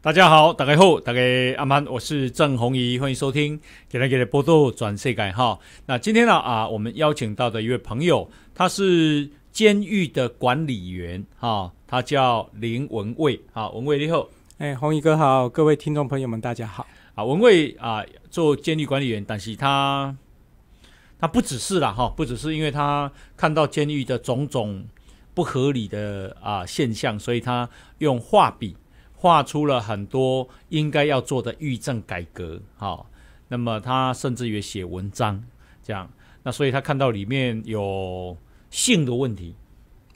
大家好，大家好，大家阿曼，我是郑红怡，欢迎收听《给给的波度转世改》哈。那今天呢啊，我们邀请到的一位朋友，他是监狱的管理员哈，他叫林文卫啊，文卫你好，哎，红仪哥好，各位听众朋友们大家好啊，文卫啊，做监狱管理员，但是他他不只是啦哈，不只是因为他看到监狱的种种不合理的啊现象，所以他用画笔。画出了很多应该要做的预政改革，好，那么他甚至于写文章，这样，那所以他看到里面有性的问题，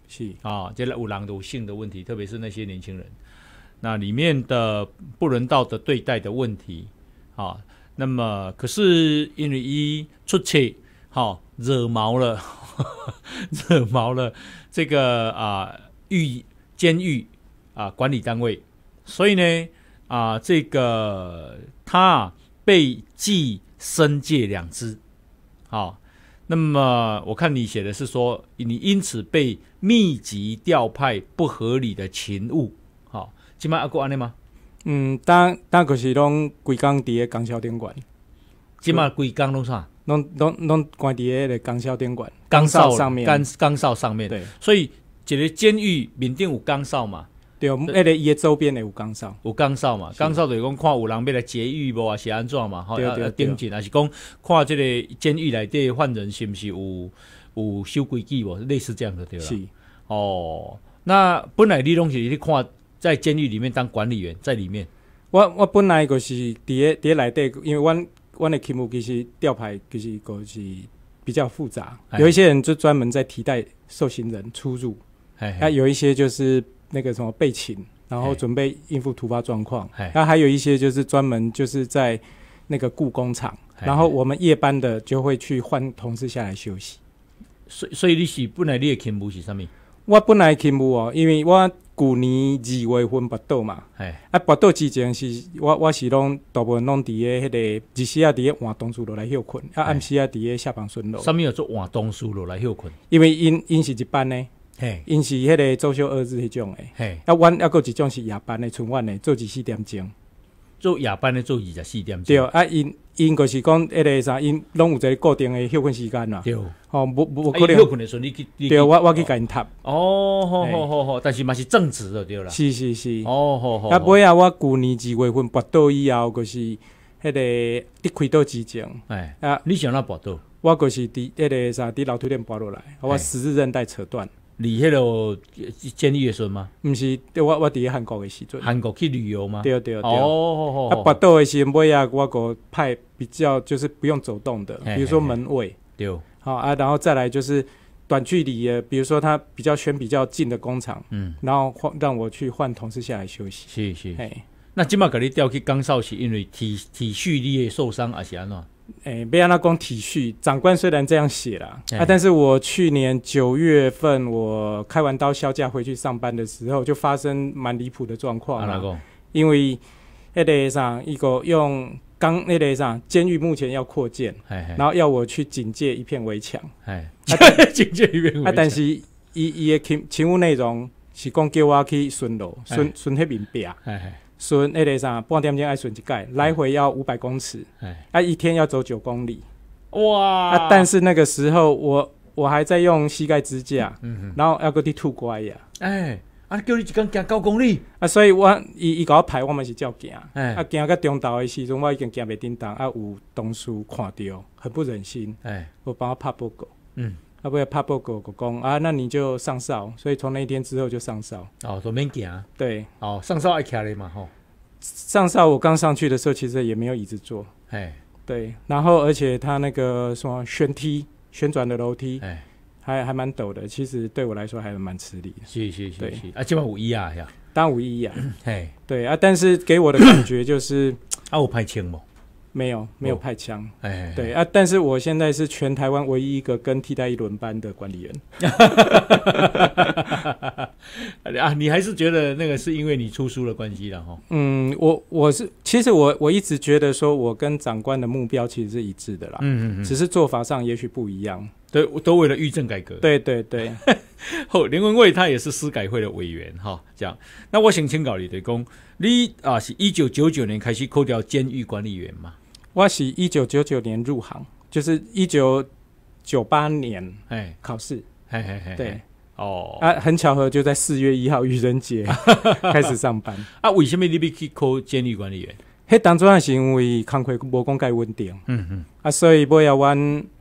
是啊，这五郎有性的问题，特别是那些年轻人，那里面的不人道的对待的问题，好，那么可是因为一出去，好惹毛了，惹毛了这个啊狱监狱啊管理单位。所以呢，啊，这个他被寄生界两只，好。那么我看你写的是说，你因此被密集调派不合理的情务，好。今晚阿哥安尼吗？嗯，当当可是拢规岗底的岗哨电管。今晚规岗拢啥？拢拢拢关底的岗哨电管。岗哨上面，岗岗哨上面。对。所以这个监狱缅甸有岗哨嘛？对们那个伊的周边诶有岗哨，有岗哨嘛，岗哨就是讲看有人要来劫狱无啊，是安怎嘛？吼，要盯紧，还是讲看这个监狱内底犯人是毋是有有守规矩无？类似这样的对啦。是哦，那本来你拢是去看在监狱里面当管理员，在里面。我我本来就是伫一伫一内底，因为阮阮的科目其实吊牌其实就是比较复杂，有一些人就专门在替代受刑人出入，哎，有一些就是。那个什么备勤，然后准备应付突发状况。那还有一些就是专门就是在那个故工厂，然后我们夜班的就会去换同事下来休息。所所以你是本来你的勤务是什么？我本来勤务哦，因为我旧年二月份八倒嘛，哎，八倒之前是，我我是拢大部分拢伫个迄个，日时啊伫个换东苏路来休困，啊，暗时啊伫个下班顺路。啥物叫做换东苏路来休困？因为因因是一班呢。嘿，因是迄个做小二子迄种诶，嘿，啊阮啊个一种是夜班诶，春晚诶，做二四点钟，做夜班诶，做二十四点钟。对啊，因因个是讲迄个啥，因拢有一个固定诶休困时间啦。对，哦，无无可能。休困诶时阵，你去，对，我我去甲因塌。哦，好好好，好，但是嘛是正职的对啦。是是是，哦好好。啊尾啊，我旧年二月份跋倒以后，就是迄个跌亏倒之前。哎啊，你想那跋倒？我就是伫迄个啥伫楼梯顶跋落来，我十字韧带扯断。你迄落是监狱的时阵吗？不是，我我伫韩国的时阵，韩国去旅游吗？对对对，哦，啊，北道的阵，不呀？我个派比较就是不用走动的，比如说门卫，对，好啊，然后再来就是短距离的，比如说他比较选比较近的工厂，嗯，然后换让我去换同事下来休息，是是，哎，那今嘛格你调去江哨是因为体体蓄力受伤还是安怎？诶，哎，贝拉公体恤长官虽然这样写了啊，但是我去年九月份我开完刀休假回去上班的时候，就发生蛮离谱的状况了。因为那个上一个用刚那个上监狱目前要扩建，然后要我去警戒一片围墙。警戒一片围墙。啊，但是伊伊的情情务内容是讲叫我去巡逻，巡巡黑边。兵顺那个啥，半点钟要天，爱损盖，来回要五百公尺，哎，啊一天要走九公里，哇，啊但是那个时候我我还在用膝盖支架，嗯哼，然后要搁伫吐乖呀，哎，啊叫你一根行九公里，啊，所以我伊一个排我嘛是照行，哎，啊行到中途的时阵我已经行未叮当，啊有同事看到，很不忍心，哎，我帮我拍报告，嗯。啊，不要怕破狗狗工啊，那你就上哨，所以从那一天之后就上哨。哦，都免行。对。哦，上哨爱卡的嘛吼。上哨，我刚上去的时候其实也没有椅子坐。哎，对。然后，而且它那个什么旋梯、旋转的楼梯，哎，还还蛮陡的。其实对我来说还蛮吃力的。是是是是。啊，今晚五一啊呀，当然五一啊。嘿，对啊，但是给我的感觉就是 啊，我拍清无。没有，没有派枪。哎，对啊，但是我现在是全台湾唯一一个跟替代一轮班的管理员。啊，你还是觉得那个是因为你出书的关系了哈？嗯，我我是其实我我一直觉得说，我跟长官的目标其实是一致的啦。嗯嗯嗯。只是做法上也许不一样。对，都为了预政改革。对对对。后 林文蔚他也是司改会的委员哈，这样。那我想请告你的工，你啊是一九九九年开始扣掉监狱管理员嘛？我是一九九九年入行，就是一九九八年考试，对，哦，啊，很巧合，就在四月一号愚人节 开始上班。啊，为什么你被去考监狱管理员？嘿，当初也是因为工作无讲改稳定，嗯嗯，啊，所以我要我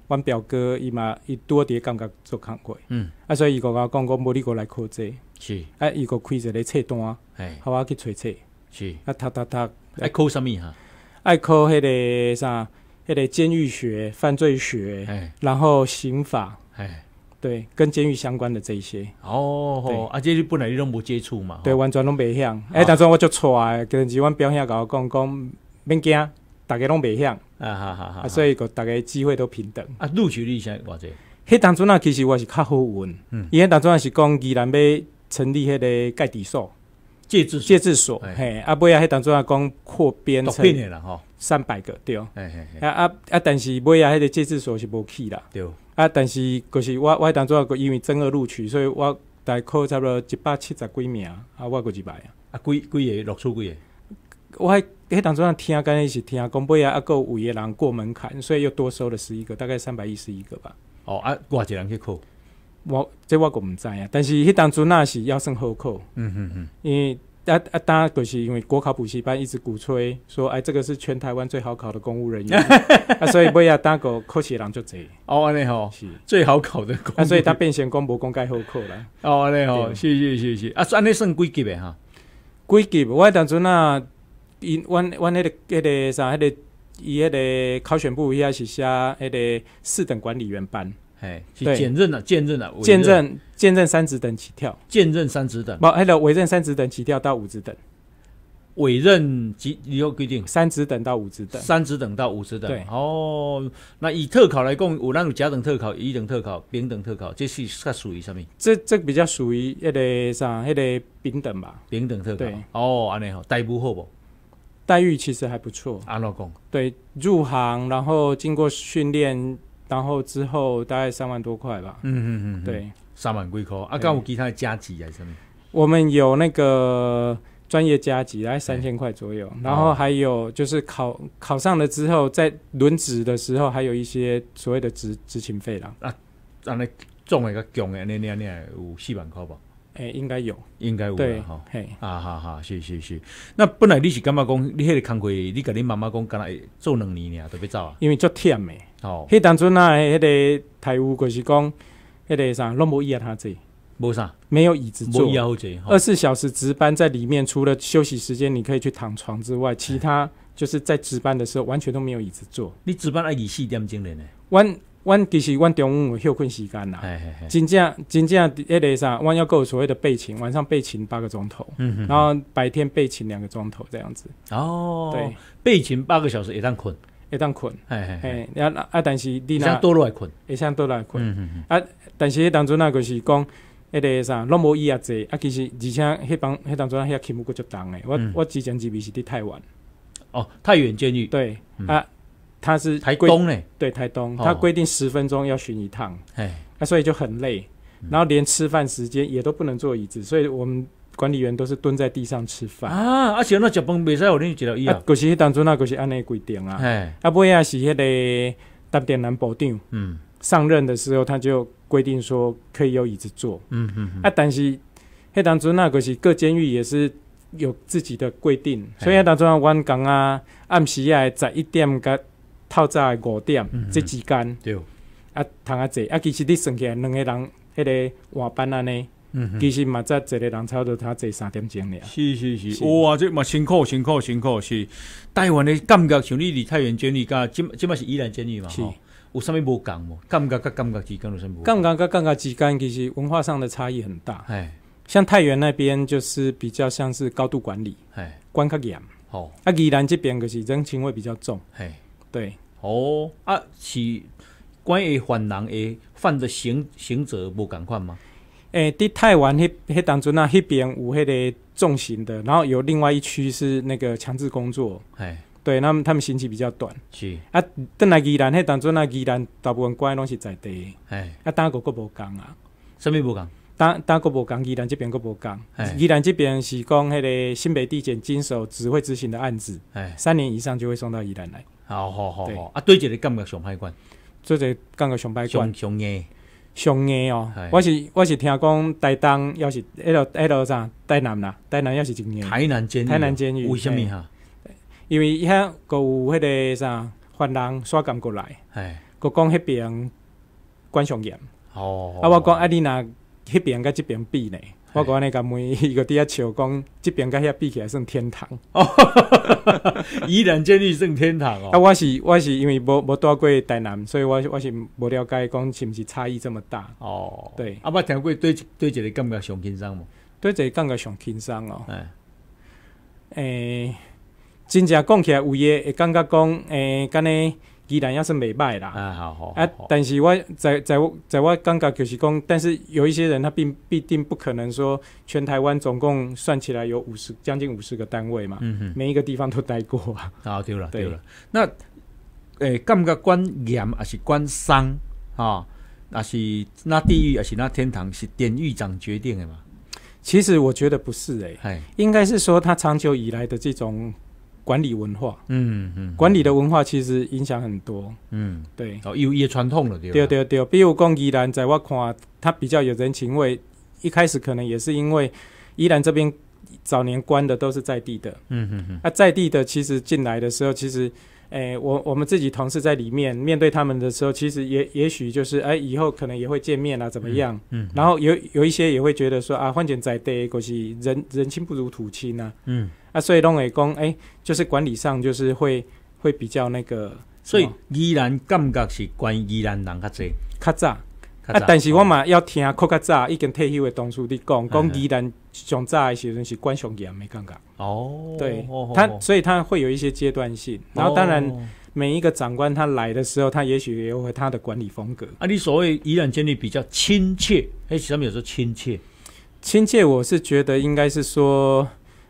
我表哥伊嘛伊多点感觉做工作，嗯，啊，所以伊个我讲讲无你过来考这，是啊，伊个开一个册单，哎，好啊，去揣册，是啊，读读读，哎，考什么？爱考迄个啥？迄个监狱学、犯罪学，然后刑法，哎，对，跟监狱相关的这一些。哦，啊，这就本来你拢无接触嘛，对，完全拢袂晓。哎，当初我就错哎，跟时阮表兄我讲讲，免惊，大家拢袂晓。啊哈哈哈，所以个大家机会都平等。啊，录取率先话者。迄当时啊，其实我是较好运，嗯，因为当初是讲既然要成立迄个戒毒所。借志所，嘿，啊，尾啊，迄当阵啊讲扩编成三百个，对哦。啊啊啊！但是尾啊，迄个借志所是无去啦。对啊，但是可是我我当阵啊，因为增额录取，所以我大概考差不了一百七十几名，啊，我过一百啊，几几个录取几个。我迄迄当阵啊，听敢刚才是听讲尾啊，啊，阿有五个人过门槛，所以又多收了十一个，大概三百一十一个吧。哦啊，偌济人去考。我这我个毋知啊，但是迄当阵那是要算好考，嗯嗯嗯，因为啊啊当就是因为国考补习班一直鼓吹说，哎，这个是全台湾最好考的公务人员，啊，所以不要当个考起人就贼。哦，安尼吼，是最好考的，所以他变成公博公盖好考啦。哦，安尼吼，是是是是，啊，算你算几级的哈，几级，我当阵啊，伊，阮阮迄个那个啥，那个伊迄个考选部伊也是写迄个四等管理员班。哎，去剑任了，见任了，见任，见任三指等起跳，见任三指等不，还有委任三指等起跳到五指等，委任几有规定，三指等到五指等，三指等到五指等，对哦，那以特考来共，我那种甲等特考、乙等特考、丙等特考，这是它属于什么？这这比较属于一个啥？一个丙等吧，丙等特考，哦，安尼好，待遇好不？待遇其实还不错，安老讲，对，入行然后经过训练。然后之后大概三万多块吧。嗯嗯嗯，对，三万几块啊？刚有其他的加急还是什么？我们有那个专业加急，大概三千块左右。然后还有就是考考上了之后，在轮值的时候，还有一些所谓的执执勤费啦。啊，那来总的个讲的，那那那有四万块吧？哎，应该有，应该有，对哈，嘿，啊，好好，是是是。那本来你是感觉讲你迄个工课，你甲你妈妈讲，干来做两年都别走啊，因为做忝的。哦，迄当初那迄个台务，就是讲那个啥，拢无椅他这无啥，没有椅子坐，椅好坐。二十四小时值班在里面，除了休息时间你可以去躺床之外，其他就是在值班的时候完全都没有椅子坐。你值班啊，二四点钟整的呢？阮。阮其实阮中午有休困时间啦，真正真正迄个啥，阮要有所谓的备勤，晚上备勤八个钟头，然后白天备勤两个钟头这样子。哦，对，背勤八个小时一当困，一当困。哎哎，然啊，但是你倒多来困，也倒多来困。啊，但是迄当中那个是讲迄个啥，拢无伊啊济啊，其实而且迄帮迄当中黑起木骨足重的。我我之前入去是伫台湾，哦，太原监狱。对啊。他是台东嘞，对，台东，他规定十分钟要巡一趟，哎，那所以就很累，然后连吃饭时间也都不能坐椅子，所以我们管理员都是蹲在地上吃饭。啊，而且那吃崩未使有恁坐椅子啊。嗰时当初那嗰时按那规定啊，啊不呀是迄个当点南保定，嗯，上任的时候他就规定说可以有椅子坐，嗯嗯嗯，啊但是迄当初那嗰时各监狱也是有自己的规定，所以当初啊，王刚啊，暗时啊，十一点噶。透早五点，这之间，啊，通啊坐啊，其实你算起来两个人，迄个换班安尼。嗯，其实嘛，再坐个人差不多，他坐三点钟了。是是是，哇，这嘛辛苦辛苦辛苦是。台湾的感觉像你离太原监狱，即即嘛是依然监狱嘛，有啥物无共无？感觉跟感觉之间有什么？感觉跟感觉之间，其实文化上的差异很大。哎，像太原那边就是比较像是高度管理，哎，管较严。哦，啊，宜兰这边就是人情味比较重。哎。对，哦啊，是关于犯人诶犯的刑刑责无共款吗？诶，伫台湾迄迄当中，啊，迄边有迄个重刑的，然后有另外一区是那个强制工作。哎，对，那么他们刑期比较短。是啊，等来宜兰迄当中，啊，宜兰大部分关拢是在地。哎，啊，单个个无讲啊。什么无讲？当当个无讲，宜兰这边个无讲。宜兰这边是讲迄个新北地检经手指挥执行的案子。哎，三年以上就会送到宜兰来。哦，好好好，啊对住个感觉上海关，做住感觉上海关，上上严，上严哦，我是我是听讲台东要是迄落迄落啥台南啦，台南要是真年？台南监狱，台南监狱，为什么？因为遐家有迄个啥换人刷咁过来，我讲迄边关上严，哦，啊我讲啊，你若迄边甲即边比呢？我讲你甲问伊个伫遐笑讲，即边甲遐比起来算天堂，伊 然建立算天堂哦。啊，我是我是因为无无住过台南，所以我是我是无了解讲是毋是差异这么大哦。对，啊，不听过对对一个感觉上轻松无？对一个感觉上轻松哦。哎，真正讲起来，有诶，会感觉讲诶，敢才。依然要是美卖啦，啊好，好，啊，但是我在在在我刚刚就是讲，但是有一些人他并必定不可能说，全台湾总共算起来有五十将近五十个单位嘛，每一个地方都待过啊，啊对了对了，那诶，干不干关严还是关商啊？那是那地狱还是那天堂是典狱长决定的嘛？其实我觉得不是诶，应该是说他长久以来的这种。管理文化，嗯嗯，管理的文化其实影响很多，嗯，对，哦，有也传统了，对对对对，比如讲依然，在我看，他比较有人情味。一开始可能也是因为依然这边早年关的都是在地的，嗯嗯嗯，那在地的其实进来的时候，其实。诶，我我们自己同事在里面面对他们的时候，其实也也许就是哎，以后可能也会见面啊，怎么样？嗯，然后有有一些也会觉得说啊，换钱在对，可去，人人亲不如土亲啊。嗯，啊，所以龙尾工哎，就是管理上就是会会比较那个，所以依然感觉是关依然人较济较早。啊！但是我嘛要听柯克扎，伊跟退休的当初的讲，讲伊人上早的时候是管上也的感觉。哦，对，他所以他会有一些阶段性。然后当然每一个长官他来的时候，他也许有他的管理风格。啊，你所谓伊人建立比较亲切，哎，上面有时候亲切，亲切，我是觉得应该是说，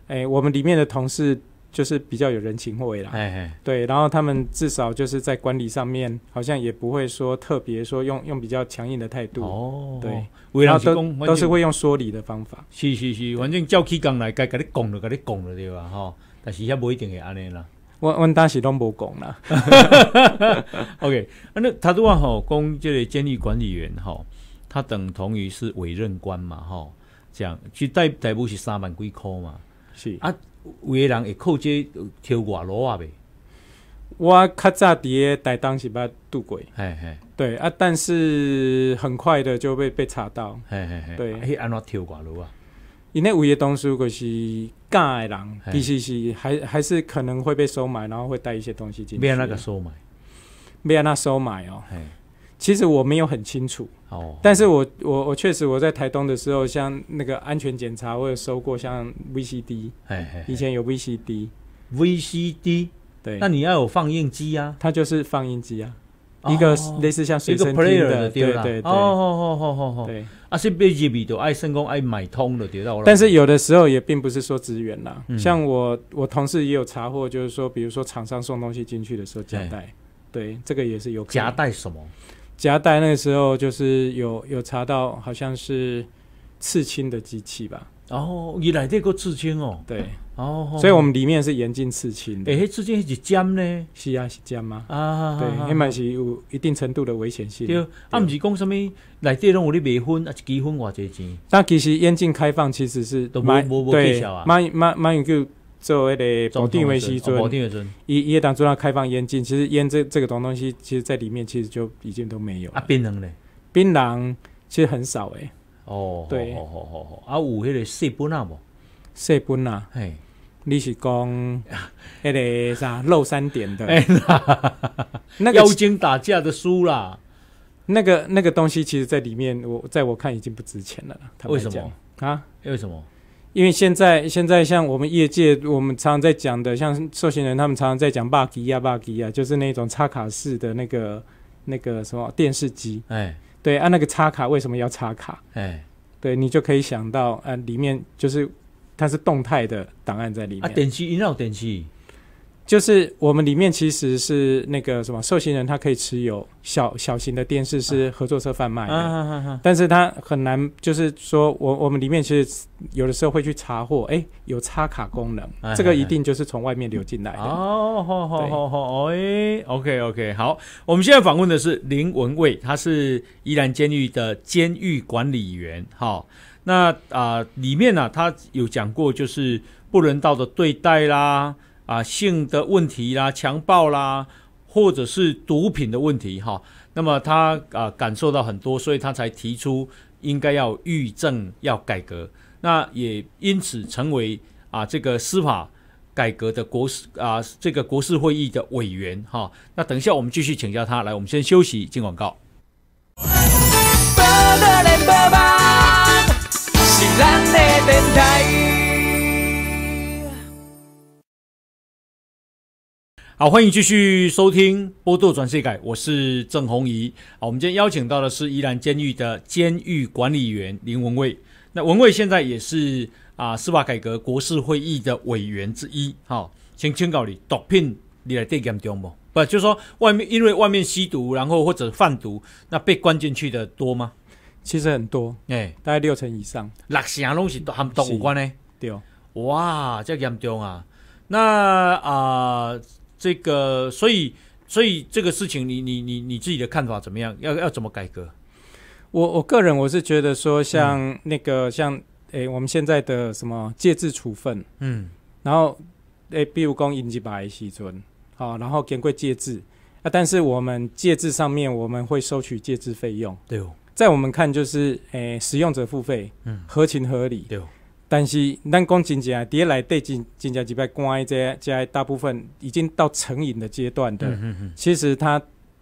哎，我们里面的同事。就是比较有人情味啦，哎，对，然后他们至少就是在管理上面，好像也不会说特别说用用比较强硬的态度，哦，对，委任公都是会用说理的方法，是是是，反正叫起港来，该给你讲了，给你讲了对吧？哈，但是也不一定会安尼啦，我我当时都无讲啦，OK，那他的话吼，公这个监狱管理员吼，他等同于是委任官嘛，吼，这样去代代步是三万几块嘛，是啊。有的人会靠这跳挂楼啊呗，我较早伫个台东是捌拄过，嘿嘿，对啊，但是很快的就被被查到，嘿嘿嘿，对，安怎跳挂楼啊？因为有些东西如果是假的人，其实是还还是可能会被收买，然后会带一些东西进去。没有那个收买，没有那收买哦，其实我没有很清楚。哦，但是我我我确实我在台东的时候，像那个安全检查，我有收过像 VCD，哎，以前有 VCD，VCD，对，那你要有放映机啊，它就是放映机啊，一个类似像随身 p 的，对对 e r 对吧？哦哦哦哦哦，对，而且被一笔都爱深攻爱买通的，对吧？但是有的时候也并不是说资源啦，像我我同事也有查获，就是说比如说厂商送东西进去的时候夹带，对，这个也是有夹带什么？夹带那个时候就是有有查到好像是刺青的机器吧？哦，你来这个刺青哦？对，哦，所以我们里面是严禁刺青的。诶，刺青是尖呢？是啊，是尖吗？啊，对，黑嘛是有一定程度的危险性。对，啊，不是讲什么来这拢有的未婚啊，是结婚偌侪钱？但其实严禁开放其实是都蛮蛮蛮蛮有。做迄个保定维西尊，一一页当中要开放烟禁，其实烟这这个东东西，其实在里面其实就已经都没有。啊，槟榔嘞，槟榔其实很少诶。哦，对，好好好好，啊，有迄个四本啊不，四本啊，嘿，你是讲迄 个啥漏三点的？那个妖精打架的书啦，那个那个东西，其实在里面，我在我看已经不值钱了。为什么啊？为什么？因为现在现在像我们业界，我们常常在讲的，像寿行人他们常常在讲 bug 呀 bug 呀，就是那种插卡式的那个那个什么电视机，哎，对，按那个插卡为什么要插卡？哎，对你就可以想到，呃，里面就是它是动态的档案在里面。啊，点击，一闹点击。就是我们里面其实是那个什么受刑人，他可以持有小小型的电视，是合作社贩卖的。但是他很难，就是说我我们里面其实有的时候会去查获，哎，有插卡功能，这个一定就是从外面流进来的。哦好好哦哎，OK OK，好，我们现在访问的是林文蔚，他是宜兰监狱的监狱管理员。哈，那啊里面呢，他有讲过，就是不人道的对待啦。啊，性的问题啦，强暴啦，或者是毒品的问题，哈，那么他啊感受到很多，所以他才提出应该要预政要改革，那也因此成为啊这个司法改革的国事啊这个国事会议的委员，哈，那等一下我们继续请教他，来我们先休息进广告。好，欢迎继续收听《波多转世改》，我是郑红怡。好，我们今天邀请到的是宜兰监狱的监狱管理员林文蔚。那文蔚现在也是啊，司法改革国事会议的委员之一。好，先请教你，毒品你来得严重吗？不，就是说外面因为外面吸毒，然后或者贩毒，那被关进去的多吗？其实很多，哎，大概六成以上。哪些东西都和毒有关呢？对哦，哇，这严重啊！那啊。这个，所以，所以这个事情，你你你你自己的看法怎么样？要要怎么改革？我我个人我是觉得说，像那个像诶，我们现在的什么借字处分，嗯，然后诶，比如讲银基白西村，好，然后减过借字啊，但是我们借字上面我们会收取借字费用，对哦，在我们看就是诶，使用者付费，嗯，合情合理，对哦。但是，那公金价，接下来对金金价几百公安这这大部分已经到成瘾的阶段的。其实他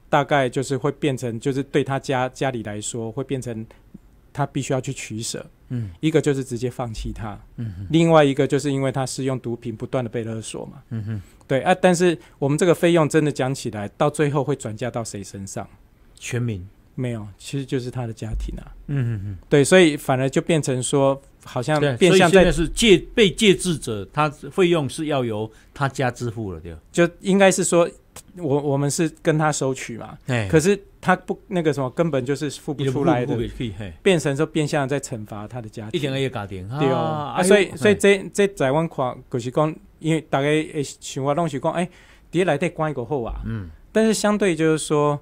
大概就是会变成，就是对他家家里来说，会变成他必须要去取舍。嗯，一个就是直接放弃他。嗯哼。另外一个就是因为他使用毒品，不断的被勒索嘛。嗯哼。对啊，但是我们这个费用真的讲起来，到最后会转嫁到谁身上？全民没有，其实就是他的家庭啊。嗯哼哼。对，所以反而就变成说。好像变相在是借被借制者，他费用是要由他家支付了，对。就应该是说，我我们是跟他收取嘛，可是他不那个什么，根本就是付不出来的，变成说变相在惩罚他的家庭。一点一个搞庭，对啊。所以所以这这在湾话就是讲，因为大家也喜欢弄起讲，哎，第来台关一个好啊，嗯。但是相对就是说，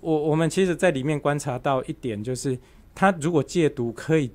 我我们其实，在里面观察到一点，就是他如果戒毒可以。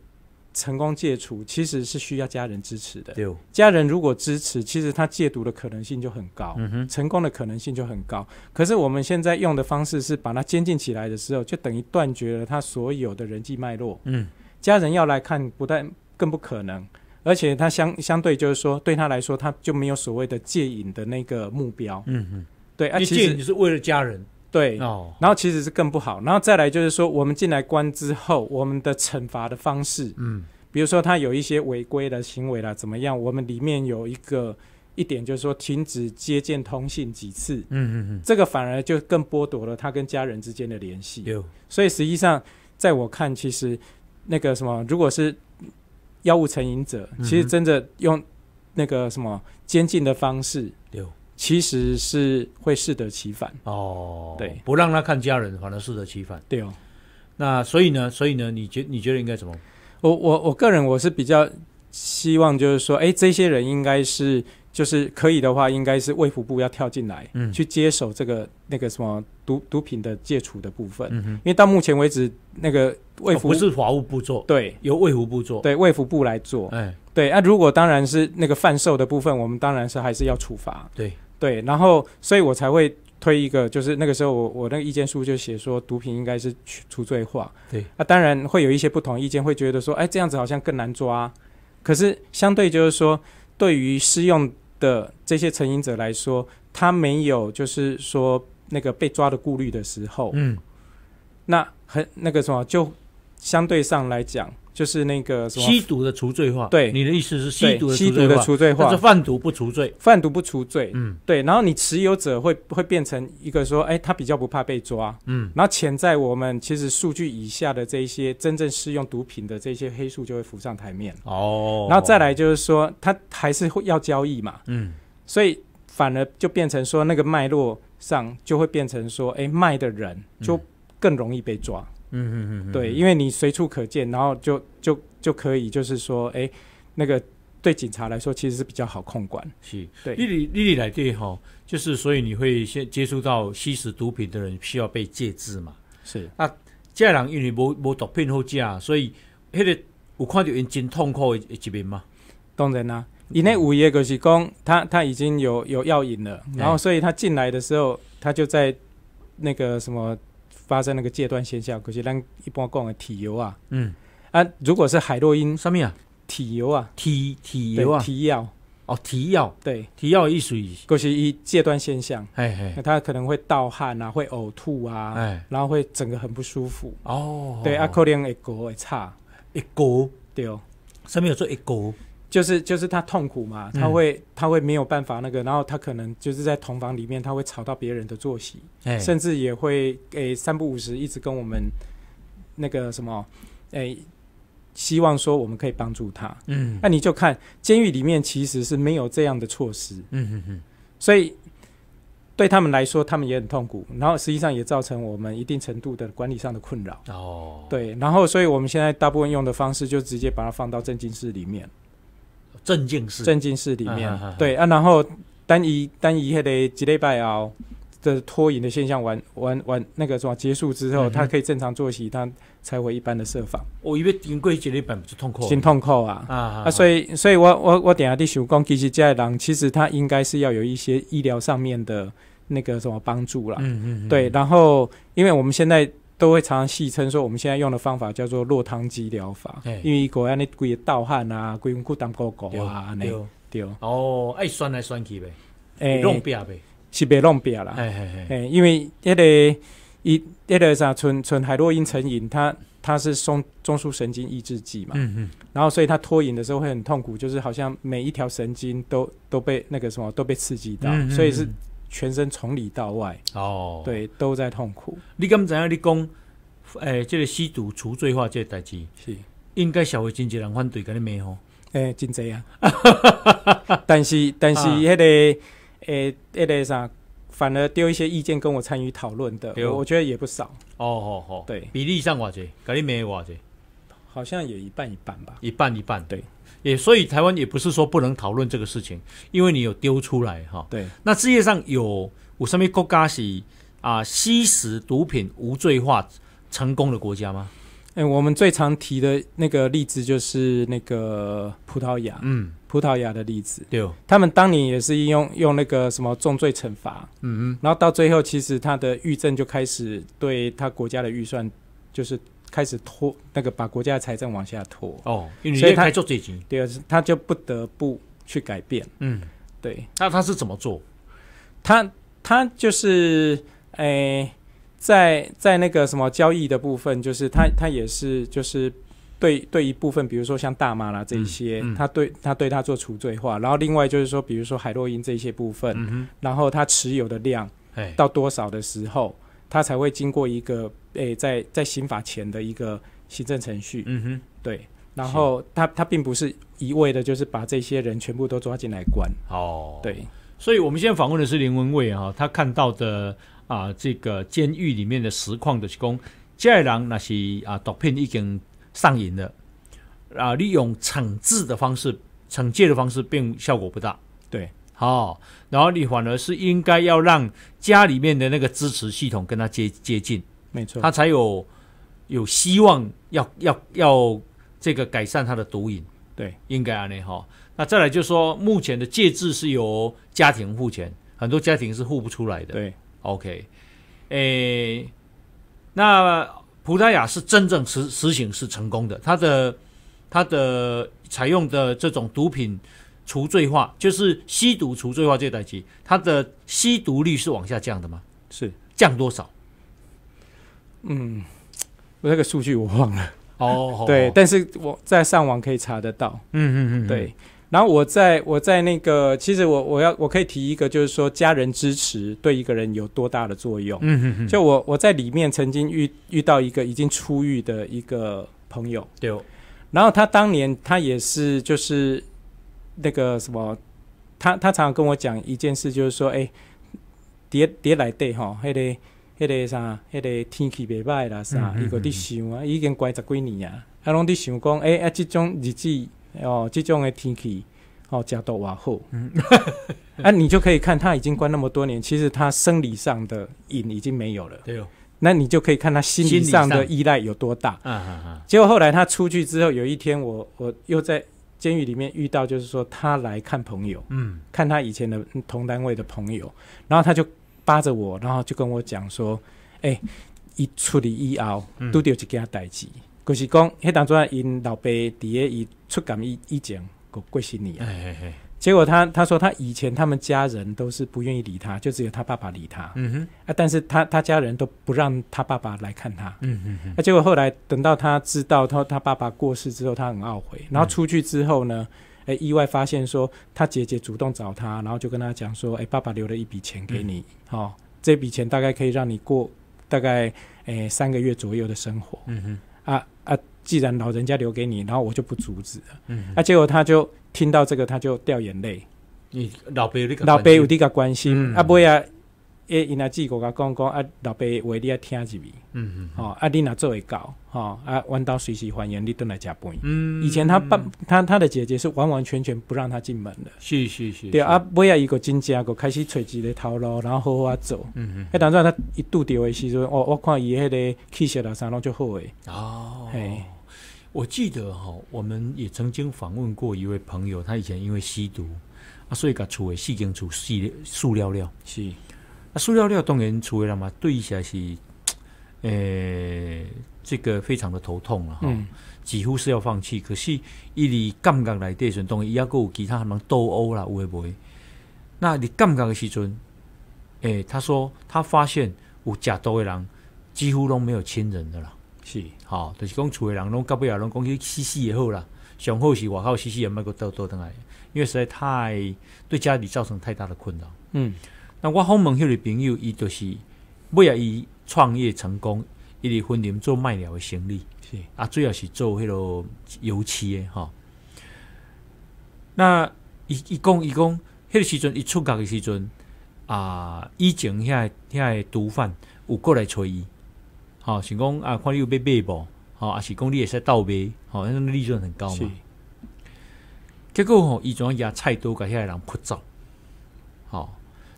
成功戒除其实是需要家人支持的。家人如果支持，其实他戒毒的可能性就很高，成功的可能性就很高。可是我们现在用的方式是把他监禁起来的时候，就等于断绝了他所有的人际脉络。嗯，家人要来看不但更不可能，而且他相相对就是说对他来说他就没有所谓的戒瘾的那个目标。嗯嗯，对，而且你是为了家人。对，然后其实是更不好。然后再来就是说，我们进来关之后，我们的惩罚的方式，嗯，比如说他有一些违规的行为啦，怎么样？我们里面有一个一点就是说停止接见通信几次，嗯嗯嗯，这个反而就更剥夺了他跟家人之间的联系。有，所以实际上，在我看，其实那个什么，如果是药物成瘾者，其实真的用那个什么监禁的方式。其实是会适得其反哦，对，不让他看家人，反而适得其反。对哦，那所以呢，所以呢，你觉你觉得应该怎么？我我我个人我是比较希望，就是说，哎，这些人应该是，就是可以的话，应该是卫福部要跳进来，嗯，去接手这个那个什么毒毒品的戒除的部分。嗯因为到目前为止，那个卫福不是法务部做，对，由卫福部做，对，卫福部来做。哎，对啊，如果当然是那个贩售的部分，我们当然是还是要处罚。对。对，然后所以，我才会推一个，就是那个时候，我我那个意见书就写说，毒品应该是除罪化。对啊，当然会有一些不同意见，会觉得说，哎，这样子好像更难抓。可是相对就是说，对于适用的这些成瘾者来说，他没有就是说那个被抓的顾虑的时候，嗯，那很那个什么，就相对上来讲。就是那个吸毒的除罪化，对你的意思是吸毒的除罪化，或者贩毒不除罪，贩毒不除罪，嗯，对。然后你持有者会会变成一个说，哎，他比较不怕被抓，嗯。然后潜在我们其实数据以下的这些真正适用毒品的这些黑数就会浮上台面，哦。然后再来就是说，他还是会要交易嘛，嗯。所以反而就变成说，那个脉络上就会变成说，哎，卖的人就更容易被抓。嗯嗯嗯，对，因为你随处可见，然后就就就可以，就是说，哎，那个对警察来说其实是比较好控管。是，对。丽丽丽丽来对吼，就是所以你会先接触到吸食毒品的人需要被戒治嘛？是。那戒人因为无无毒品好戒啊，所以迄个有看到因真痛苦的一面嘛？当然啦，因那爷嘅是讲他他已经有有药瘾了，然后所以他进来的时候，他就在那个什么。发生那个戒断现象，可是咱一般讲的体油啊，嗯啊，如果是海洛因，什么啊？体油啊，体体油啊，提药哦，提药对，提药易水，过是一戒断现象，哎哎，他可能会盗汗啊，会呕吐啊，哎，然后会整个很不舒服哦，对啊，可能一锅会差，一锅，对哦，上面有做一锅。就是就是他痛苦嘛，他会他会没有办法那个，然后他可能就是在同房里面他会吵到别人的作息，甚至也会给三不五时一直跟我们那个什么诶，希望说我们可以帮助他。嗯，那你就看监狱里面其实是没有这样的措施。嗯嗯嗯。所以对他们来说，他们也很痛苦，然后实际上也造成我们一定程度的管理上的困扰。哦，对，然后所以我们现在大部分用的方式就直接把它放到镇静室里面。镇静室，镇静室里面，对啊，然后单一单一迄得几礼拜哦，的脱瘾的现象完完完那个什么结束之后，他可以正常作息，他才回一般的设防。我因为顶过几礼拜就痛苦，心痛苦啊啊！啊，所以所以我我我等下第十五其实这人其实他应该是要有一些医疗上面的那个什么帮助啦。嗯嗯，对，然后因为我们现在。都会常常戏称说，我们现在用的方法叫做“落汤鸡疗法”，因为果安尼故盗汗啊，故意裤当狗狗啊，对哦，哎，酸来酸去呗，哎，弄病呗，是别弄病啦，哎哎哎，因为那个一那个啥，纯纯海洛因成瘾，它它是松中枢神经抑制剂嘛，嗯嗯，然后所以它脱瘾的时候会很痛苦，就是好像每一条神经都都被那个什么都被刺激到，所以是。全身从里到外哦，对，都在痛苦。你刚刚怎样？你讲，诶，这个吸毒除罪化这代志，是应该社会真济人反对，跟你没吼？诶，真济啊！但是但是，迄个诶，迄个啥，反而丢一些意见跟我参与讨论的，我我觉得也不少。哦哦哦，对，比例上话者，跟你没话者。好像也一半一半吧，一半一半。对，也所以台湾也不是说不能讨论这个事情，因为你有丢出来哈。对，那世界上有五十米高加西啊，吸食毒品无罪化成功的国家吗？哎，我们最常提的那个例子就是那个葡萄牙。嗯，葡萄牙的例子。对，他们当年也是用用那个什么重罪惩罚。嗯嗯，然后到最后，其实他的狱政就开始对他国家的预算就是。开始拖那个把国家的财政往下拖哦，所以他做罪刑，对啊，他就不得不去改变，嗯，对。那他是怎么做？他他就是诶，在在那个什么交易的部分，就是他他也是就是对对一部分，比如说像大麻啦这一些，他对他对他做除罪化。然后另外就是说，比如说海洛因这些部分，然后他持有的量到多少的时候，他才会经过一个。诶，在在刑法前的一个行政程序，嗯哼，对。然后他他并不是一味的，就是把这些人全部都抓进来关。哦，对。所以我们现在访问的是林文蔚哈，他看到的啊，这个监狱里面的实况的工，再让那些啊毒品已经上瘾了，啊，利用惩治的方式、惩戒的方式，并效果不大。对，好。然后你反而是应该要让家里面的那个支持系统跟他接接近。没错，他才有有希望要要要这个改善他的毒瘾。对，应该啊那哈。那再来就说，目前的戒制是由家庭付钱，很多家庭是付不出来的。对，OK，诶，那葡萄牙是真正实实行是成功的，它的它的采用的这种毒品除罪化，就是吸毒除罪化这代机，它的吸毒率是往下降的吗？是，降多少？嗯，我那个数据我忘了哦。对，但是我在上网可以查得到。嗯嗯嗯。对，然后我在我在那个，其实我我要我可以提一个，就是说家人支持对一个人有多大的作用？嗯嗯嗯。就我我在里面曾经遇遇到一个已经出狱的一个朋友。对。然后他当年他也是就是那个什么，他他常常跟我讲一件事，就是说，哎，别别来对哈，还得。迄个啥，迄个天气袂歹啦，啥？如个你想啊，已经关十几年啊，还拢在想讲，哎哎，这种日子，哦，这种的天气，哦，加到偌好，嗯，那 你就可以看他已经关那么多年，其实他生理上的瘾已经没有了。对哦。那你就可以看他心理上的依赖有多大。啊啊啊！结果后来他出去之后，有一天我我又在监狱里面遇到，就是说他来看朋友，嗯，看他以前的同单位的朋友，然后他就。扒着我，然后就跟我讲说：“哎，一出嚟以后，都掉一件代志。就是讲，黑当座因老爸伫个一出港一一间，我关心你。结果他他说他以前他们家人都是不愿意理他，就只有他爸爸理他。嗯哼，啊，但是他他家人都不让他爸爸来看他。嗯哼哼，那结果后来等到他知道他他爸爸过世之后，他很懊悔。然后出去之后呢？”哎，意外发现说他姐姐主动找他，然后就跟他讲说，哎，爸爸留了一笔钱给你，哦，这笔钱大概可以让你过大概哎三个月左右的生活。嗯哼，啊啊，既然老人家留给你，然后我就不阻止了。嗯，啊，结果他就听到这个，他就掉眼泪。你老爸有这个关心啊，不会啊。诶，伊那姊个甲讲讲啊，老爸话你爱听嗯，嗯，哦，啊，你若做会到哦，啊，阮兜随时欢迎你倒来食饭。嗯，以前他爸他他的姐姐是完完全全不让他进门的。是是是。对啊，尾啊伊个真正个开始揣一个头路，然后好好啊做，嗯嗯。迄当初他一拄着诶时阵，我我看伊迄个气色拉三拢就好诶，哦。嘿，我记得哈，我们也曾经访问过一位朋友，他以前因为吸毒啊，所以甲厝诶细间厝细塑料料。是。那塑料料当然出来了嘛，对起来是，诶，这个非常的头痛了哈，几乎是要放弃。可是伊离感觉来的时候，当然也够有其他么斗殴啦，有不会？那你感觉的时阵，诶，他说他发现有食毒的人几乎拢没有亲人的啦，是哈，就是讲厝的人拢尾不了，讲去死死也好啦，上好是外口死死也卖够倒倒倒来，因为实在太对家里造成太大的困扰。嗯。那我访门迄个朋友，伊就是尾啊，伊创业成功，伊伫分林做卖了的生意，啊，主要是做迄个油漆的吼。那伊伊讲伊讲，迄个时阵伊出国的时阵啊，以前遐遐毒贩有过来催伊，吼，想讲啊，看你有欲买无，吼，啊，是讲你会使倒卖，吼，那种利润很高嘛。结果吼，伊总要菜刀甲遐个人扑走。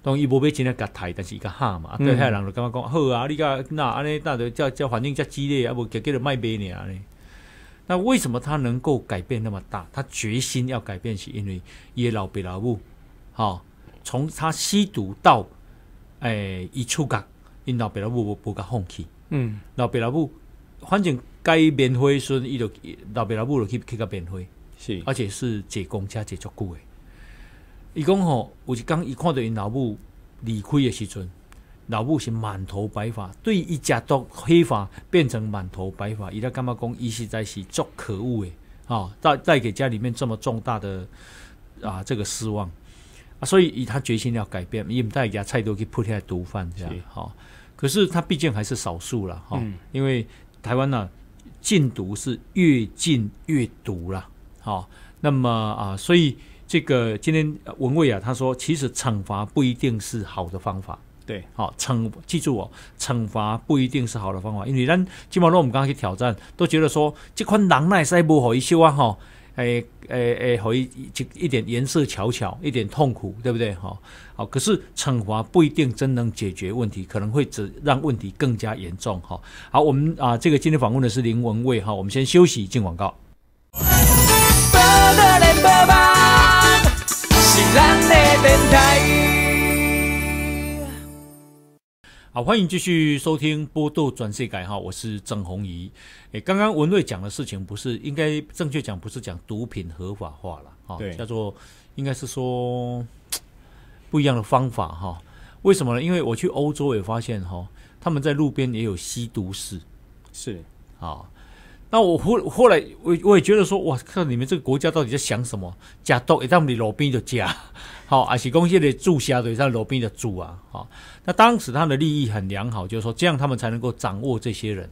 当伊无买钱来甲大，但是伊甲虾嘛，啊，对遐人就感觉讲好啊，你甲那安尼，那就叫叫环境遮激烈，啊，无叫叫着卖卖尔尼。那为什么他能够改变那么大？他决心要改变，是因为伊老贝拉布，吼，从他吸毒到诶伊出家，因老爸拉母无无甲放弃。嗯，老爸拉母反正该变灰顺，伊就老爸拉母就去去甲变灰，是，而且是解工加解足古诶。伊讲吼，我一刚伊看到伊老母离开的时阵，老母是满头白发，对伊只毒黑发变成满头白发，伊才干嘛讲伊是在是足可恶哎，吼，带带给家里面这么重大的啊这个失望啊，所以以他决心要改变，带大家太多去扑下毒贩这样好，可是他毕竟还是少数了哈，因为台湾啊、禁毒是越禁越毒了，好，那么啊，所以。这个今天文蔚啊，他说其实惩罚不一定是好的方法。对，好惩，记住哦，惩罚不一定是好的方法，因为咱基本上我们刚刚去挑战，都觉得说这款狼耐塞不好一修啊哈，诶诶诶，好一一点颜色巧巧，一点痛苦，对不对哈？好，可是惩罚不一定真能解决问题，可能会只让问题更加严重哈。好，我们啊，这个今天访问的是林文蔚哈，我们先休息，进广告。咱的电台，好，欢迎继续收听《波度转世改》哈，我是郑红怡。哎，刚刚文瑞讲的事情不是应该正确讲，不是讲毒品合法化了啊？叫做应该是说不一样的方法哈。为什么呢？因为我去欧洲也发现哈，他们在路边也有吸毒室，是啊。那我后后来，我我也觉得说，哇，看你们这个国家到底在想什么？假毒一在我们路边就加，好，而且公司的住下的人在路边的住啊，好。那当时他的利益很良好，就是说这样他们才能够掌握这些人，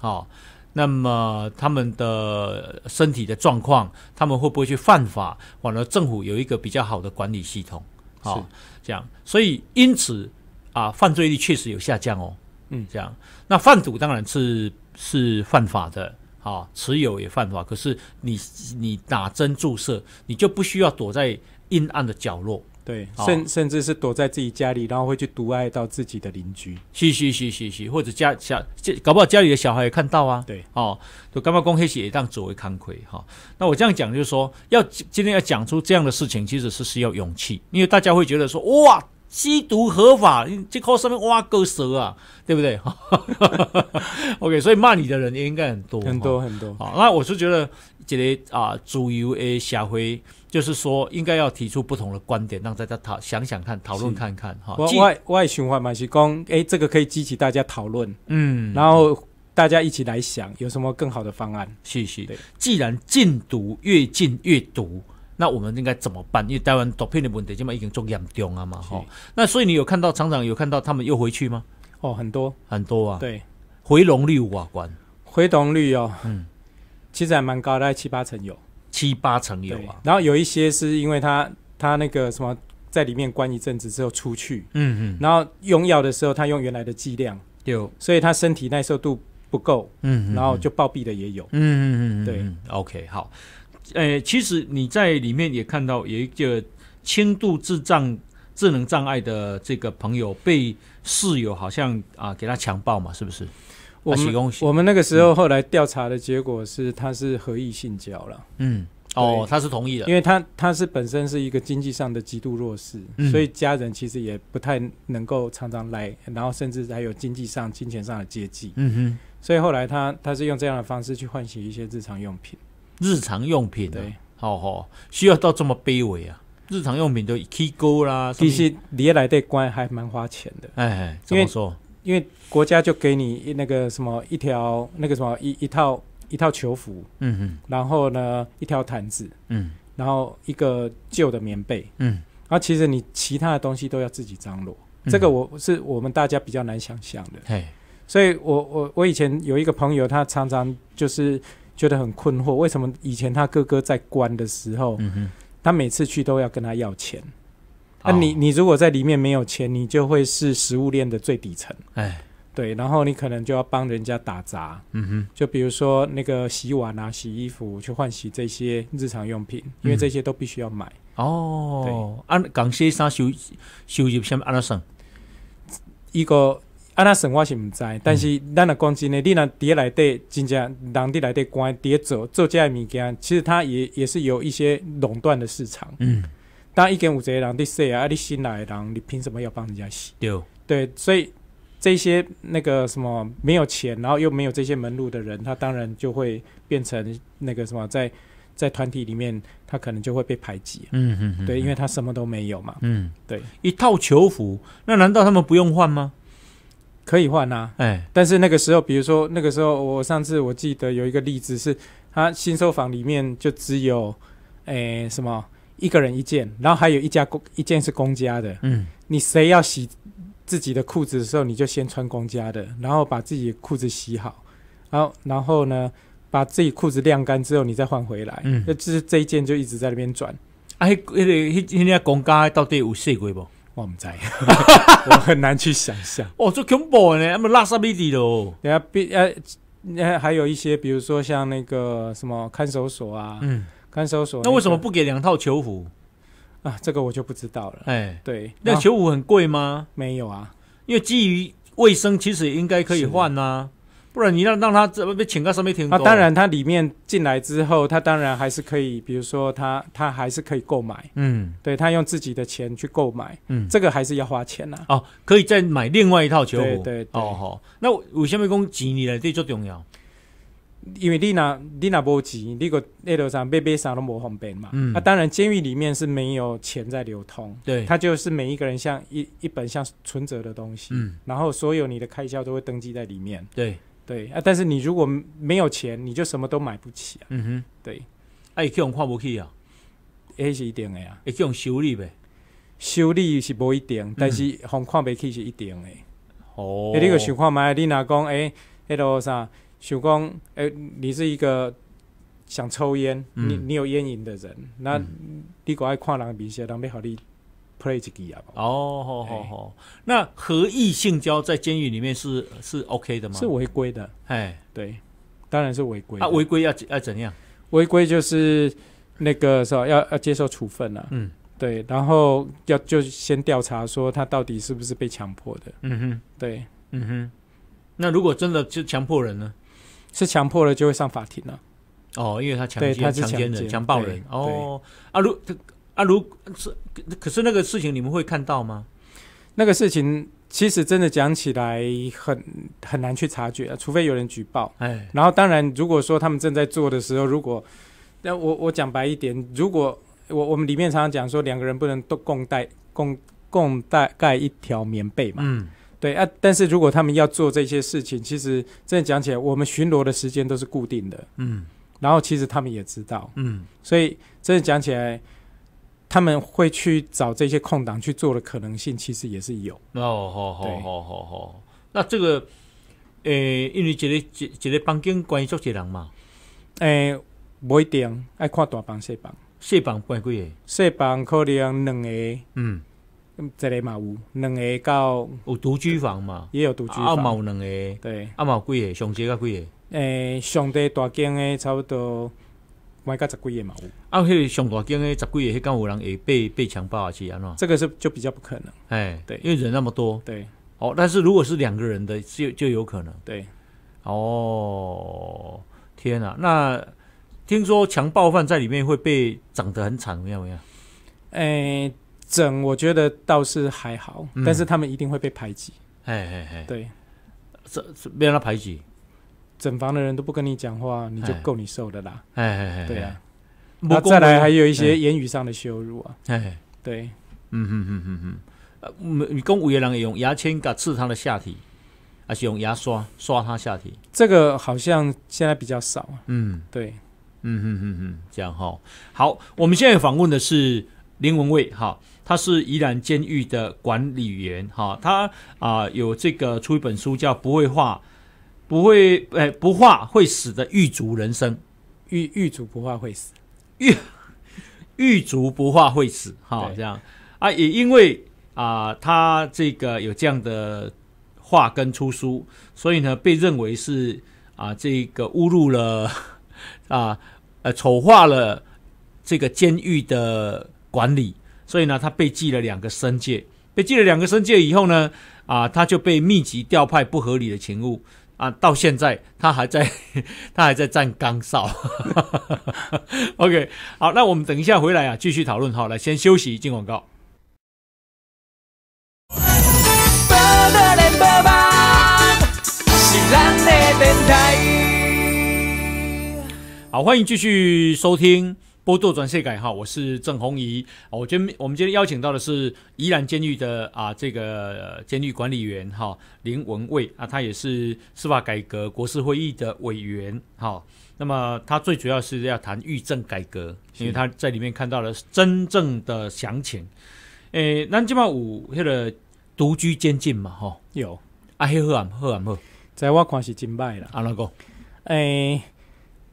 好。那么他们的身体的状况，他们会不会去犯法？完了，政府有一个比较好的管理系统，好，这样。所以因此啊，犯罪率确实有下降哦。嗯，这样。那贩毒当然是是犯法的。啊，持有也犯法，可是你你打针注射，你就不需要躲在阴暗的角落，对，甚甚至是躲在自己家里，然后会去毒害到自己的邻居，嘻嘻嘻嘻嘻，或者家小，搞不好家里的小孩也看到啊，对，哦，就干嘛光黑血当作为康亏哈，那我这样讲就是说，要今天要讲出这样的事情，其实是需要勇气，因为大家会觉得说，哇。吸毒合法，你这靠上面挖个蛇啊，对不对？OK，所以骂你的人也应该很多，很多很多。好，那我是觉得，这里啊，主流诶，下回就是说，应该要提出不同的观点，让大家讨想想看，讨论看看。哈，外外循环嘛，是工诶，这个可以激起大家讨论。嗯，然后大家一起来想，有什么更好的方案？是是。既然禁毒越禁越毒。那我们应该怎么办？因为台湾毒品的问题，这么已经做严重啊嘛，哈。那所以你有看到厂长有看到他们又回去吗？哦，很多很多啊。对，回笼率瓦关。回笼率哦，嗯，其实还蛮高，大概七八成有。七八成有啊。然后有一些是因为他他那个什么，在里面关一阵子之后出去，嗯嗯。然后用药的时候，他用原来的剂量有，所以他身体耐受度不够，嗯，然后就暴毙的也有，嗯嗯嗯，对。OK，好。呃，其实你在里面也看到有一个轻度智障、智能障碍的这个朋友，被室友好像啊给他强暴嘛，是不是？我们我们那个时候后来调查的结果是，他是合意性交了。嗯，哦，他是同意的，因为他他是本身是一个经济上的极度弱势，所以家人其实也不太能够常常来，然后甚至还有经济上、金钱上的接济。嗯哼，所以后来他他是用这样的方式去换取一些日常用品。日常用品对，好好需要到这么卑微啊！日常用品都 K 钩啦，其实连来带关还蛮花钱的。哎，么说因为国家就给你那个什么一条那个什么一一套一套球服，嗯哼，然后呢一条毯子，嗯，然后一个旧的棉被，嗯，然后其实你其他的东西都要自己张罗。这个我是我们大家比较难想象的。哎，所以我我我以前有一个朋友，他常常就是。觉得很困惑，为什么以前他哥哥在关的时候，他每次去都要跟他要钱？啊，你你如果在里面没有钱，你就会是食物链的最底层。哎，对，然后你可能就要帮人家打杂。嗯哼，就比如说那个洗碗啊、洗衣服、去换洗这些日常用品，因为这些都必须要买。哦，按港西三收收入先安了算，一个。啊，那神我是唔知，但是咱的工资呢？你人叠来叠，真正人叠来叠，关叠走做这些物件，其实他也也是有一些垄断的市场。嗯，当一点五折，人得说啊，你新来的人，你凭什么要帮人家洗？对，对，所以这些那个什么没有钱，然后又没有这些门路的人，他当然就会变成那个什么，在在团体里面，他可能就会被排挤。嗯嗯，对，因为他什么都没有嘛。嗯，对，一套球服，那难道他们不用换吗？可以换啊，哎，但是那个时候，比如说那个时候，我上次我记得有一个例子是，他新收房里面就只有，哎，什么一个人一件，然后还有一家公一件是公家的，嗯，你谁要洗自己的裤子的时候，你就先穿公家的，然后把自己裤子洗好，然后然后呢，把自己裤子晾干之后，你再换回来，嗯，就是这一件就一直在那边转，哎，那个那那件公家到底有谁过不？我唔知，我很难去想象。哦，这 c o 呢，那么拉萨咧，阿冇垃圾 B 然后 B 呃，那还有一些，比如说像那个什么看守所啊，嗯，看守所。那为什么不给两套囚服啊？这个我就不知道了。哎，对，那囚服很贵吗？没有啊，因为基于卫生，其实也应该可以换呐。不然你让让他这被请个什么？他当然，他里面进来之后，他当然还是可以，比如说他他还是可以购买，嗯，对他用自己的钱去购买，嗯，这个还是要花钱呐。哦，可以再买另外一套球服。对对对。哦吼，那五千万公金，你来最做重要，因为丽娜丽娜波吉那个那头上被背上都抹红边嘛。嗯。那当然，监狱里面是没有钱在流通。对。他就是每一个人像一一本像存折的东西，嗯，然后所有你的开销都会登记在里面。对。对啊，但是你如果没有钱，你就什么都买不起啊。嗯哼，对。哎，叫我们看不起啊，也是一定的啊。哎，叫修理呗，修理是无一定，但是横看不起是一定的。哦。你个想看买，你若讲哎？迄罗啥？想讲哎，你是一个想抽烟，你你有烟瘾的人，那你果爱看人面鼻息，要互你。play 个哦，好好好。那合意性交在监狱里面是是 OK 的吗？是违规的。哎，对，当然是违规。啊，违规要要怎样？违规就是那个是吧？要要接受处分了。嗯，对。然后要就先调查说他到底是不是被强迫的。嗯哼，对。嗯哼，那如果真的就强迫人呢？是强迫了就会上法庭了？哦，因为他强奸、强奸人、强暴人。哦啊，如啊，如是可是那个事情你们会看到吗？那个事情其实真的讲起来很很难去察觉，除非有人举报。哎，然后当然如果说他们正在做的时候，如果那我我讲白一点，如果我我们里面常常讲说两个人不能都共带共共带盖一条棉被嘛，嗯，对啊。但是如果他们要做这些事情，其实真的讲起来，我们巡逻的时间都是固定的，嗯，然后其实他们也知道，嗯，所以真的讲起来。他们会去找这些空档去做的可能性，其实也是有。哦，好好好好好。那这个，诶，因为一个一一日房间关注几人嘛？诶，不一定爱看大房、小房，小房半几个？小房可能两个，嗯，这里嘛有，两个到有独居房嘛，也有独居房，二有两个，对，啊，嘛有几个？上街较几个？诶，上地大间诶，差不多。买个十个月嘛，啊！那个上大间的十个月，那敢有人会被被强暴啊？是啊，喏，这个是就比较不可能。哎，对，因为人那么多。对。哦，但是如果是两个人的，就就有可能。对。哦，天哪！那听说强暴犯在里面会被整得很惨，怎么样？怎么样？哎，整我觉得倒是还好，但是他们一定会被排挤。哎哎哎。对。这这被他排挤。整房的人都不跟你讲话，你就够你受的啦！哎哎哎，对啊，那再来还有一些言语上的羞辱啊！哎，对，嗯哼哼哼哼，呃，你跟五夜狼也用牙签噶刺他的下体，还是用牙刷刷他下体？这个好像现在比较少嗯，对，嗯哼哼哼，这样哈。好，我们现在访问的是林文蔚哈，他是宜兰监狱的管理员哈，他啊有这个出一本书叫《不会画》。不会，哎，不画会死的狱卒人生，狱狱卒不画会死，狱狱卒不画会死，哈，这样啊，也因为啊，他这个有这样的画跟出书，所以呢，被认为是啊，这个侮辱了 啊，呃，丑化了这个监狱的管理，所以呢，他被记了两个申戒，被记了两个申戒以后呢，啊，他就被密集调派不合理的情物。啊，到现在他还在，他还在站岗哨。OK，好，那我们等一下回来啊，继续讨论。好，来先休息进广告。好，欢迎继续收听。多做转介改哈，我是郑红怡。我今我们今天邀请到的是宜兰监狱的啊，这个监狱管理员哈林文蔚啊，他也是司法改革国事会议的委员哈。那么他最主要是要谈狱政改革，因为他在里面看到了真正的详情。诶，那京嘛有迄个独居监禁嘛？哈，有啊，黑黑暗黑暗黑，在我看是真歹了。阿那个？诶。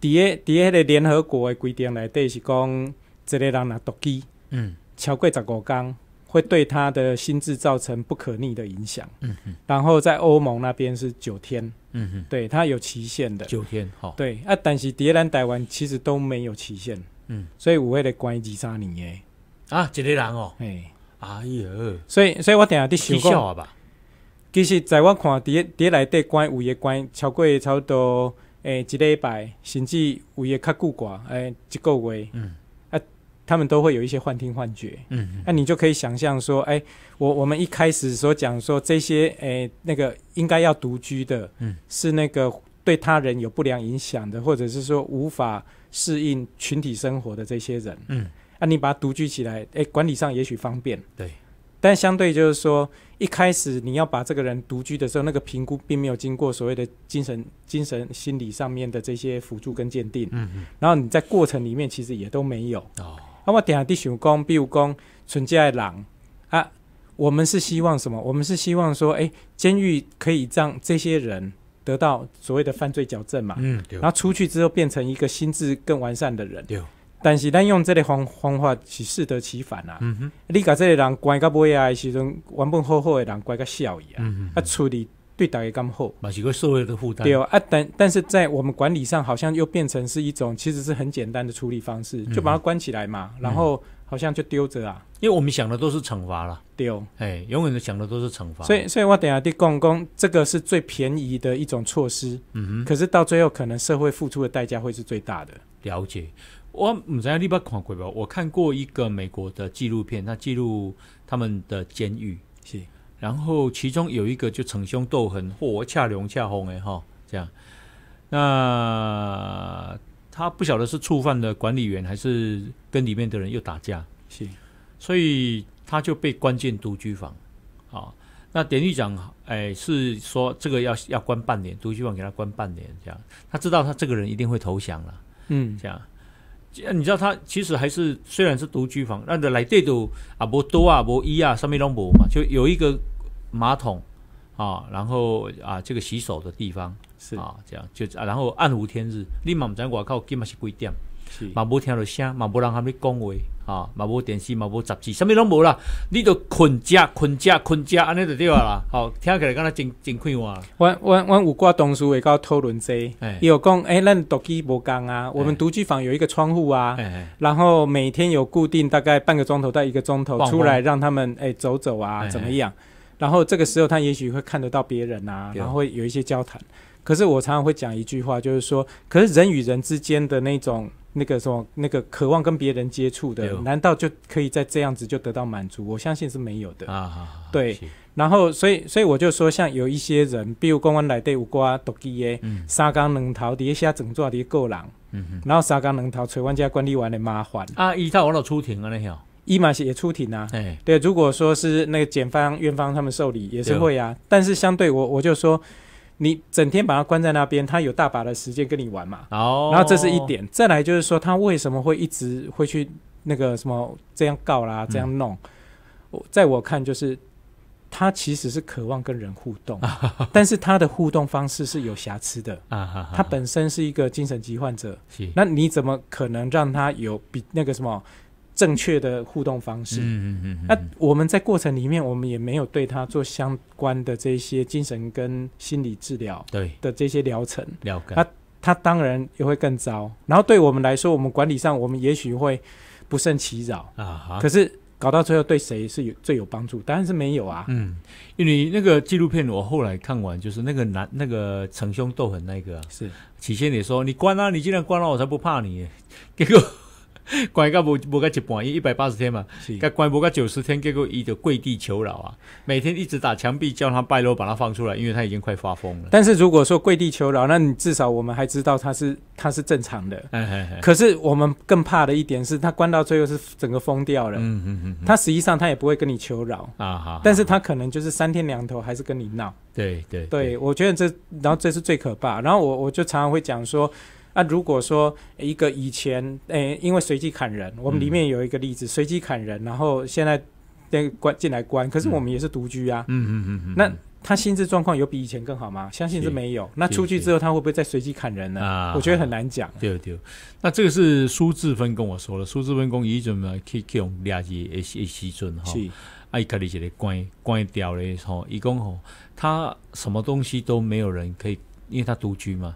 底伫底迄个联合国的规定内底是讲，一个人若毒机，嗯，超过十五天，会对他的心智造成不可逆的影响。嗯哼，然后在欧盟那边是九天。嗯哼。对他有期限的。九天，哈。对，啊，但是伫下咱台湾其实都没有期限。嗯。所以有迄个关二三年诶。啊，一个人哦。哎。哎呀，所以，所以我定下伫想其实在我看伫下伫下内底关有诶关超过差不多。诶、记忆力白，心悸，午夜卡固寡，哎，结构危，嗯，啊，他们都会有一些幻听幻觉，嗯，那你就可以想象说，哎，我我们一开始所讲说这些，哎，那个应该要独居的，嗯，是那个对他人有不良影响的，或者是说无法适应群体生活的这些人，嗯，啊，你把它独居起来，哎，管理上也许方便，对。但相对就是说，一开始你要把这个人独居的时候，那个评估并没有经过所谓的精神、精神、心理上面的这些辅助跟鉴定。嗯嗯。然后你在过程里面其实也都没有。哦。那么点下弟兄工，比如工纯洁爱郎啊，我们是希望什么？我们是希望说，哎，监狱可以让这些人得到所谓的犯罪矫正嘛。嗯。然后出去之后变成一个心智更完善的人。有。但是咱用这个方方法是适得其反啊！你把这个人关到尾啊的时阵原本好好的人关个笑呀，啊啊，处理对大家刚好，嘛是个社会的负担。对哦，啊但但是在我们管理上好像又变成是一种其实是很简单的处理方式，就把它关起来嘛，然后好像就丢着啊。因为我们想的都是惩罚了，哦，哎，永远的想的都是惩罚。所以所以我等下地讲讲，这个是最便宜的一种措施，嗯哼。可是到最后可能社会付出的代价会是最大的。了解。我唔知你八看过吧，我看过一个美国的纪录片，他记录他们的监狱是，然后其中有一个就逞凶斗狠或恰龙恰红诶，哈这样，那他不晓得是触犯了管理员还是跟里面的人又打架是，所以他就被关进独居房啊。那典狱长哎是说这个要要关半年，独居房给他关半年这样，他知道他这个人一定会投降了，嗯这样。你知道他其实还是虽然是独居房，那来这都啊不多啊不一啊上面都无嘛，就有一个马桶啊，然后啊这个洗手的地方是啊这样就然后暗无天日，立马唔将我靠，起码是规点？嘛无听到声，嘛无人喊你讲话，啊，嘛无电视嘛无杂志，什么拢无啦。你就困着困着困着，安尼就对啦。好，听起来刚刚真真快活。阮阮阮有挂东书也搞偷轮车，也有讲诶，咱独居无共啊。我们独居房有一个窗户啊，然后每天有固定大概半个钟头到一个钟头出来，让他们诶走走啊，怎么样？然后这个时候他也许会看得到别人啊，然后会有一些交谈。可是我常常会讲一句话，就是说，可是人与人之间的那种。那个什么，那个渴望跟别人接触的，难道就可以在这样子就得到满足？我相信是没有的。啊，对。然后，所以，所以我就说，像有一些人，比如公安来对五瓜毒鸡的沙冈能逃底下整座的够人，然后沙冈能逃崔万家管理完的麻烦啊，一到我老出庭啊那条。一嘛也出庭啊。哎，对，如果说是那个检方、院方他们受理也是会啊，但是相对我我就说。你整天把他关在那边，他有大把的时间跟你玩嘛？哦，然后这是一点。再来就是说，他为什么会一直会去那个什么这样告啦，这样弄？我在我看就是，他其实是渴望跟人互动，但是他的互动方式是有瑕疵的。他本身是一个精神疾患者，那你怎么可能让他有比那个什么？正确的互动方式。嗯嗯嗯。那我们在过程里面，我们也没有对他做相关的这些精神跟心理治疗。对。的这些疗程。疗。他他当然也会更糟。然后对我们来说，我们管理上我们也许会不胜其扰啊。可是搞到最后，对谁是有最有帮助？当然是没有啊。嗯。因为那个纪录片我后来看完，就是那个男那个逞凶斗狠那个，是起先你说你关了，你竟然关了，我才不怕你，这个。关个无无个一半，一百八十天嘛，该关无个九十天，结果伊就跪地求饶啊！每天一直打墙壁，叫他拜落，把他放出来，因为他已经快发疯了。但是如果说跪地求饶，那你至少我们还知道他是他是正常的。哎哎哎！可是我们更怕的一点是，他关到最后是整个疯掉了。嗯嗯嗯。他实际上他也不会跟你求饶啊哈！但是他可能就是三天两头还是跟你闹。对对对，我觉得这然后这是最可怕。然后我我就常常会讲说。那如果说一个以前诶，因为随机砍人，我们里面有一个例子，随机砍人，然后现在那关进来关，可是我们也是独居啊。嗯嗯嗯。那他心智状况有比以前更好吗？相信是没有。那出去之后他会不会再随机砍人呢？我觉得很难讲。对对。那这个是苏志芬跟我说了，苏志芬说以怎么去用两只 A A 基准哈，伊爱看这些关关掉的吼，一共吼他什么东西都没有人可以，因为他独居嘛。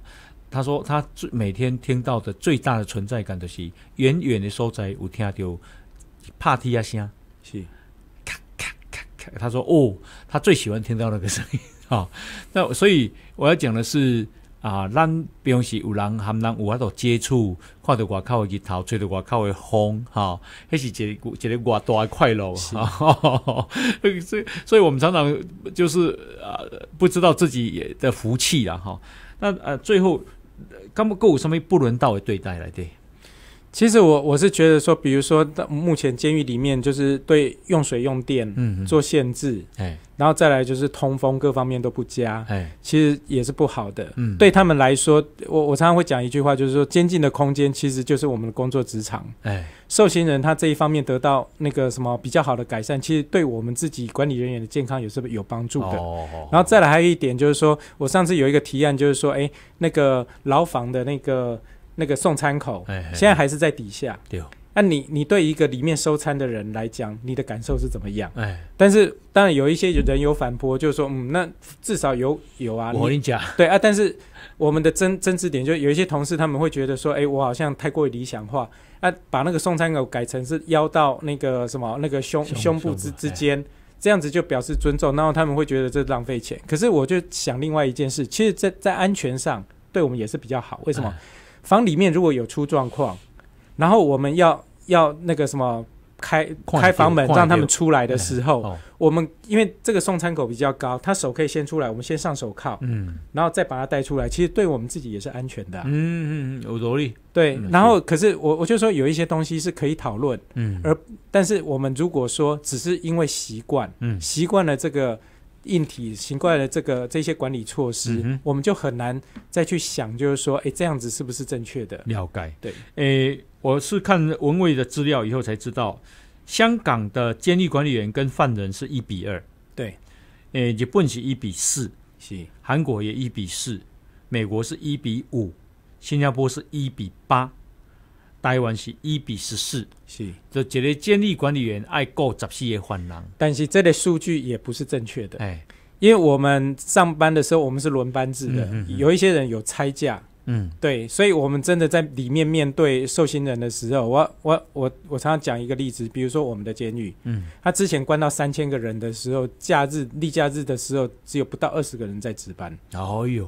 他说，他最每天听到的最大的存在感，就是远远的所在有听到 p a 啊声，是，咔咔咔咔。他说，哦，他最喜欢听到那个声音啊。那所以我要讲的是啊，让表时有人和人有法度接触，看到外口的日头，吹到外口的风，哈，那是一个一个偌大的快乐啊。所以，所以我们常常就是啊，不知道自己的福气了哈。那呃，最后。根本够有什么不人道的对待了？对？其实我我是觉得说，比如说目前监狱里面就是对用水用电做限制，哎，然后再来就是通风各方面都不佳，哎，其实也是不好的。嗯，对他们来说，我我常常会讲一句话，就是说监禁的空间其实就是我们的工作职场。哎，受刑人他这一方面得到那个什么比较好的改善，其实对我们自己管理人员的健康也是有帮助的。哦，然后再来还有一点就是说，我上次有一个提案，就是说，哎，那个牢房的那个。那个送餐口，现在还是在底下。对哦，那你你对一个里面收餐的人来讲，你的感受是怎么样？哎，但是当然有一些人有反驳，就是说嗯，那至少有有啊。我跟你讲，对啊，但是我们的争争执点就有一些同事他们会觉得说，哎，我好像太过于理想化。那把那个送餐口改成是腰到那个什么那个胸胸部之之间，这样子就表示尊重。然后他们会觉得这浪费钱。可是我就想另外一件事，其实，在在安全上对我们也是比较好。为什么？房里面如果有出状况，然后我们要要那个什么开开房门让他们出来的时候，我们因为这个送餐口比较高，他手可以先出来，我们先上手铐，嗯，然后再把他带出来。其实对我们自己也是安全的，嗯嗯嗯，有道理，对。然后可是我我就说有一些东西是可以讨论，嗯，而但是我们如果说只是因为习惯，嗯，习惯了这个。硬体习惯的这个这些管理措施，我们就很难再去想，就是说，哎，这样子是不是正确的？了解，对，哎，我是看文卫的资料以后才知道，香港的监狱管理员跟犯人是一比二，对，哎，日本是一比四，是，韩国也一比四，美国是一比五，新加坡是一比八。台湾是一比十四，是，就这类监理管理员爱够杂四个犯人，但是这类数据也不是正确的，哎，因为我们上班的时候，我们是轮班制的，有一些人有差价。嗯，对，所以，我们真的在里面面对受刑人的时候，我我我我常常讲一个例子，比如说我们的监狱，嗯，他之前关到三千个人的时候，假日例假日的时候，只有不到二十个人在值班。哎呦，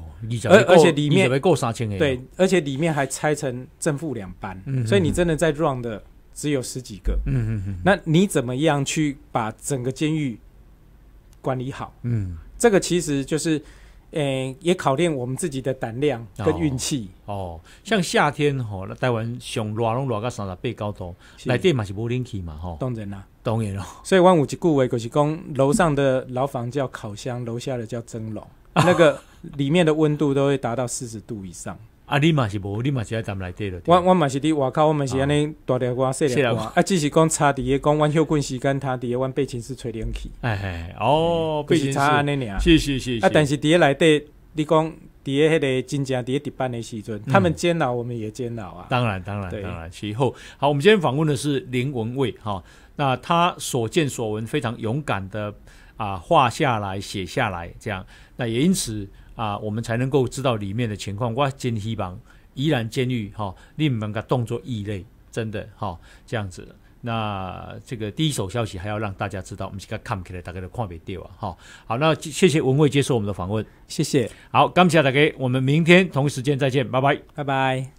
而而且里面够三千个，对，而且里面还拆成正负两班，嗯，所以你真的在 run 的只有十几个，嗯嗯嗯，那你怎么样去把整个监狱管理好？嗯，这个其实就是。诶，也考验我们自己的胆量跟运气哦。像夏天吼，台湾上热拢热到三十八九度，来电嘛是无力气嘛吼，当然啦，当然咯。所以万五一句话就是讲，楼上的牢房叫烤箱，楼下的叫蒸笼，那个里面的温度都会达到四十度以上。啊，你嘛是无，你嘛是来站内来对了。我我嘛是伫，外口，我嘛是安尼大电话、细条话啊，只是讲差伫啲，讲阮休困时间，他伫二阮被寝室吹凉气。哎，哦，被寝室。谢谢谢谢。啊，但是伫二来底，你讲伫二迄个真正伫二值班的时阵，他们煎熬，我们也煎熬啊。当然，当然，当然。其后，好，我们今天访问的是林文蔚哈，那他所见所闻非常勇敢的啊，画下来、写下来，这样，那也因此。啊，我们才能够知道里面的情况。我真希望依然监狱哈，你们个动作异类，真的哈这样子。那这个第一手消息还要让大家知道，我们是看起来，大概都看不掉啊哈。好，那谢谢文慧接受我们的访问，谢谢。好，感谢大家，我们明天同一时间再见，拜拜，拜拜。